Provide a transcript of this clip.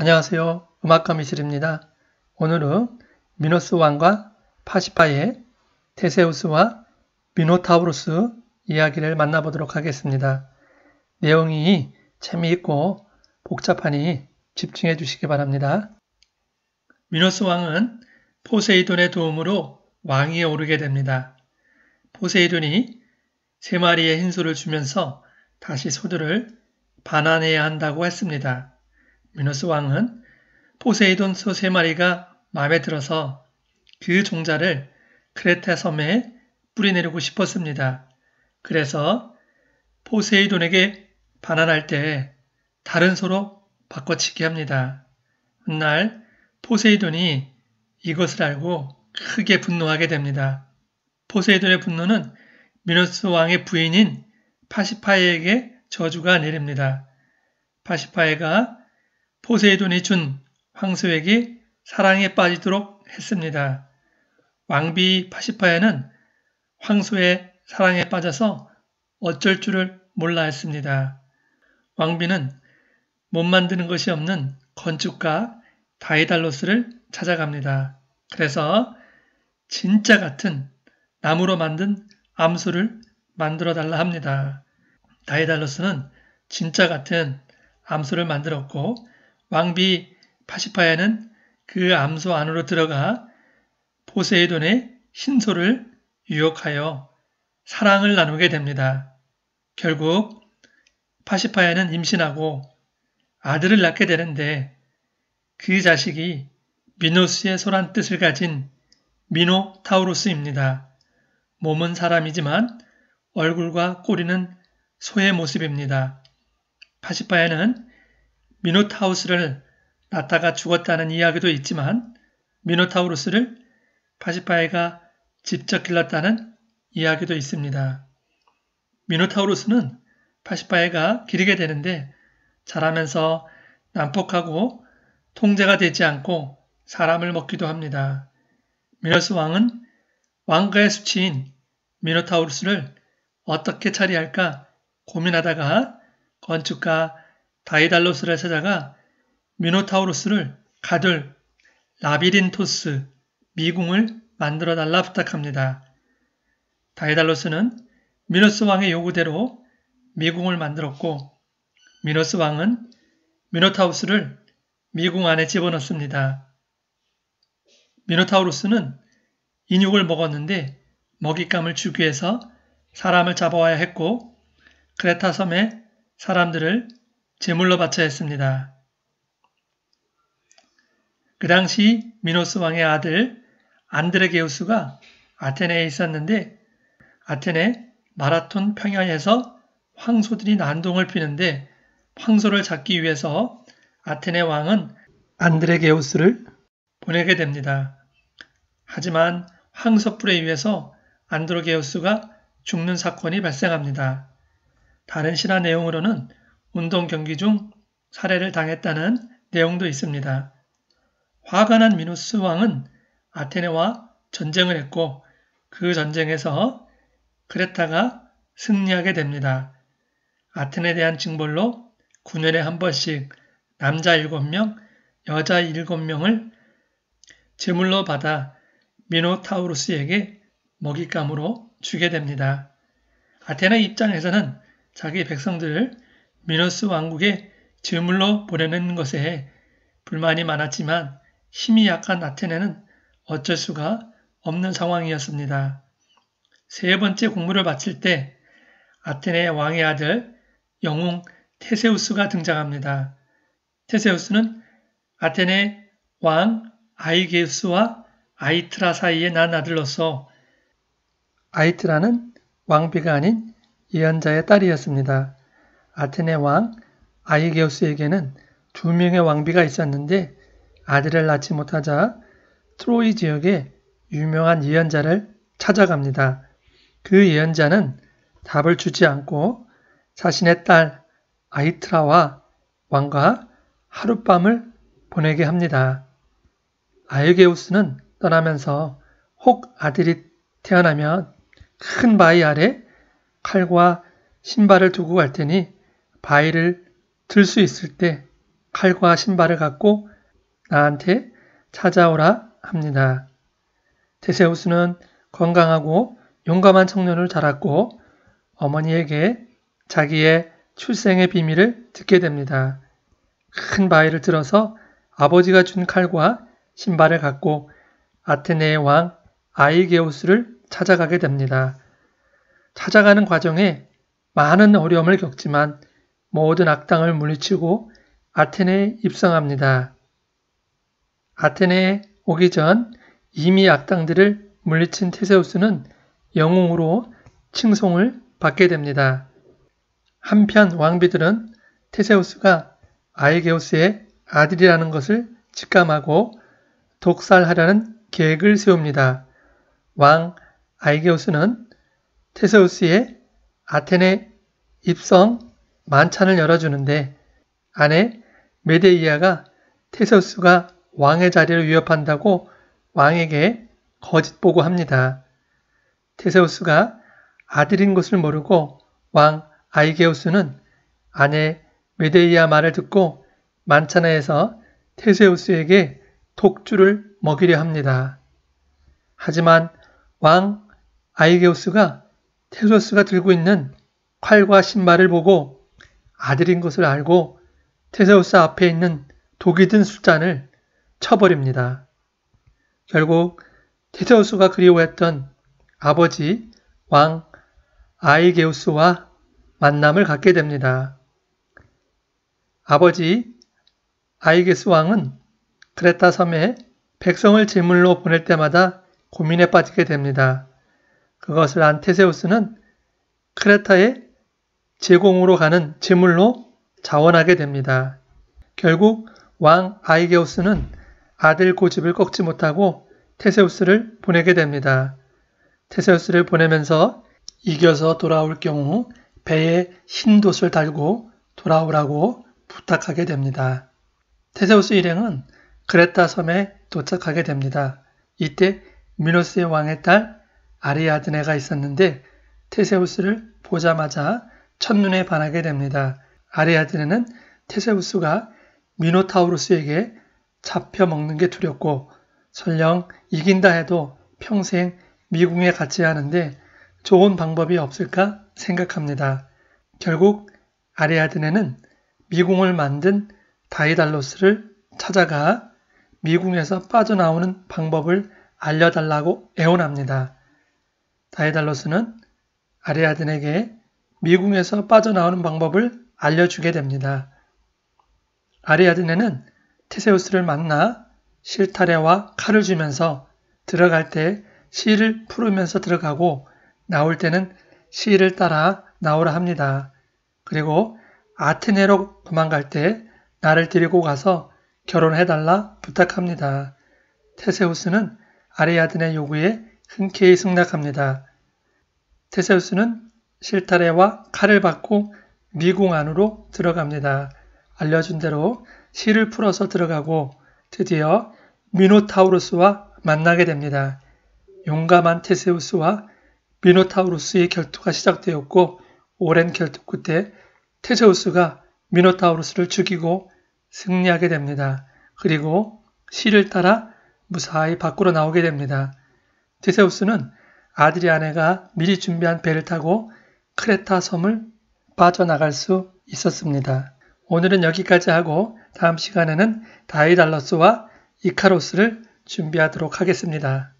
안녕하세요. 음악가 미실입니다. 오늘은 미노스 왕과 파시파의 테세우스와 미노타우로스 이야기를 만나보도록 하겠습니다. 내용이 재미있고 복잡하니 집중해 주시기 바랍니다. 미노스 왕은 포세이돈의 도움으로 왕위에 오르게 됩니다. 포세이돈이 세 마리의 흰소를 주면서 다시 소들을 반환해야 한다고 했습니다. 미노스 왕은 포세이돈 소 세 마리가 마음에 들어서 그 종자를 크레타 섬에 뿌리내리고 싶었습니다. 그래서 포세이돈에게 반환할 때 다른 소로 바꿔치기 합니다. 훗날 포세이돈이 이것을 알고 크게 분노하게 됩니다. 포세이돈의 분노는 미노스 왕의 부인인 파시파에에게 저주가 내립니다. 파시파에가 포세이돈이 준 황소에게 사랑에 빠지도록 했습니다. 왕비 파시파에는 황소의 사랑에 빠져서 어쩔 줄을 몰라 했습니다. 왕비는 못 만드는 것이 없는 건축가 다이달로스를 찾아갑니다. 그래서 진짜 같은 나무로 만든 암소를 만들어 달라 합니다. 다이달로스는 진짜 같은 암소를 만들었고 왕비 파시파야는 그 암소 안으로 들어가 포세이돈의 신소를 유혹하여 사랑을 나누게 됩니다. 결국 파시파야는 임신하고 아들을 낳게 되는데 그 자식이 미노스의 소란 뜻을 가진 미노 타우로스입니다. 몸은 사람이지만 얼굴과 꼬리는 소의 모습입니다. 파시파야는 미노타우스를 낳다가 죽었다는 이야기도 있지만 미노타우루스를 파시파이가 직접 길렀다는 이야기도 있습니다. 미노타우루스는 파시파이가 기르게 되는데 자라면서 난폭하고 통제가 되지 않고 사람을 먹기도 합니다. 미노스 왕은 왕가의 수치인 미노타우루스를 어떻게 처리할까 고민하다가 건축가 다이달로스를 찾아가 미노타우로스를 가둘 라비린토스 미궁을 만들어 달라 부탁합니다. 다이달로스는 미노스 왕의 요구대로 미궁을 만들었고 미노스 왕은 미노타우스를 미궁 안에 집어넣습니다. 미노타우로스는 인육을 먹었는데 먹잇감을 주기 위해서 사람을 잡아와야 했고 크레타 섬의 사람들을 제물로 바쳐 했습니다. 그 당시 미노스 왕의 아들 안드레게우스가 아테네에 있었는데 아테네 마라톤 평야에서 황소들이 난동을 피는데 황소를 잡기 위해서 아테네 왕은 안드레게우스를 보내게 됩니다. 하지만 황소불에 의해서 안드레게우스가 죽는 사건이 발생합니다. 다른 신화 내용으로는 운동 경기 중 살해를 당했다는 내용도 있습니다. 화가 난 미누스 왕은 아테네와 전쟁을 했고 그 전쟁에서 그레타가 승리하게 됩니다. 아테네에 대한 징벌로 9년에 한 번씩 남자 7명, 여자 7명을 제물로 받아 미노타우루스에게 먹잇감으로 주게 됩니다. 아테네 입장에서는 자기 백성들을 미너스 왕국에 제물로 보내는 것에 불만이 많았지만 힘이 약한 아테네는 어쩔 수가 없는 상황이었습니다. 세 번째 공무를 마칠 때 아테네 왕의 아들 영웅 테세우스가 등장합니다. 테세우스는 아테네 왕 아이게우스와 아이트라 사이에 난 아들로서 아이트라는 왕비가 아닌 예언자의 딸이었습니다. 아테네 왕 아이게우스에게는 두 명의 왕비가 있었는데 아들을 낳지 못하자 트로이 지역에 유명한 예언자를 찾아갑니다. 그 예언자는 답을 주지 않고 자신의 딸 아이트라와 왕과 하룻밤을 보내게 합니다. 아이게우스는 떠나면서 혹 아들이 태어나면 큰 바위 아래 칼과 신발을 두고 갈 테니 바위를 들 수 있을 때 칼과 신발을 갖고 나한테 찾아오라 합니다. 테세우스는 건강하고 용감한 청년을 자랐고 어머니에게 자기의 출생의 비밀을 듣게 됩니다. 큰 바위를 들어서 아버지가 준 칼과 신발을 갖고 아테네의 왕 아이게우스를 찾아가게 됩니다. 찾아가는 과정에 많은 어려움을 겪지만 모든 악당을 물리치고 아테네에 입성합니다. 아테네에 오기 전 이미 악당들을 물리친 테세우스는 영웅으로 칭송을 받게 됩니다. 한편 왕비들은 테세우스가 아이게우스의 아들이라는 것을 직감하고 독살하려는 계획을 세웁니다. 왕 아이게우스는 테세우스의 아테네 입성 만찬을 열어주는데 아내 메데이아가 테세우스가 왕의 자리를 위협한다고 왕에게 거짓 보고합니다. 테세우스가 아들인 것을 모르고 왕 아이게우스는 아내 메데이아 말을 듣고 만찬회에서 테세우스에게 독주를 먹이려 합니다. 하지만 왕 아이게우스가 테세우스가 들고 있는 칼과 신발을 보고 아들인 것을 알고 테세우스 앞에 있는 독이 든 술잔을 쳐버립니다. 결국 테세우스가 그리워했던 아버지 왕 아이게우스와 만남을 갖게 됩니다. 아버지 아이게스 왕은 그레타 섬에 백성을 제물로 보낼 때마다 고민에 빠지게 됩니다. 그것을 안 테세우스는 크레타의 제공으로 가는 제물로 자원하게 됩니다. 결국 왕 아이게우스는 아들 고집을 꺾지 못하고 테세우스를 보내게 됩니다. 테세우스를 보내면서 이겨서 돌아올 경우 배에 흰 돛을 달고 돌아오라고 부탁하게 됩니다. 테세우스 일행은 그레타 섬에 도착하게 됩니다. 이때 미노스의 왕의 딸 아리아드네가 있었는데 테세우스를 보자마자 첫눈에 반하게 됩니다. 아레아드는 네 테세우스가 미노타우루스에게 잡혀 먹는 게 두렵고 설령 이긴다 해도 평생 미궁에 갇지 않은데 좋은 방법이 없을까 생각합니다. 결국 아레아드네는 미궁을 만든 다이달로스를 찾아가 미궁에서 빠져나오는 방법을 알려달라고 애원합니다. 다이달로스는 아레아드네에게 미궁에서 빠져나오는 방법을 알려주게 됩니다. 아리아드네는 테세우스를 만나 실타래와 칼을 주면서 들어갈 때 시를 풀으면서 들어가고 나올 때는 시를 따라 나오라 합니다. 그리고 아테네로 도망갈 때 나를 데리고 가서 결혼해달라 부탁합니다. 테세우스는 아리아드네 요구에 흔쾌히 승낙합니다. 테세우스는 실타래와 칼을 받고 미궁 안으로 들어갑니다. 알려준 대로 실을 풀어서 들어가고 드디어 미노타우루스와 만나게 됩니다. 용감한 테세우스와 미노타우루스의 결투가 시작되었고 오랜 결투 끝에 테세우스가 미노타우루스를 죽이고 승리하게 됩니다. 그리고 시를 따라 무사히 밖으로 나오게 됩니다. 테세우스는 아들이 아내가 미리 준비한 배를 타고 크레타 섬을 빠져나갈 수 있었습니다. 오늘은 여기까지 하고 다음 시간에는 다이달러스와 이카로스를 준비하도록 하겠습니다.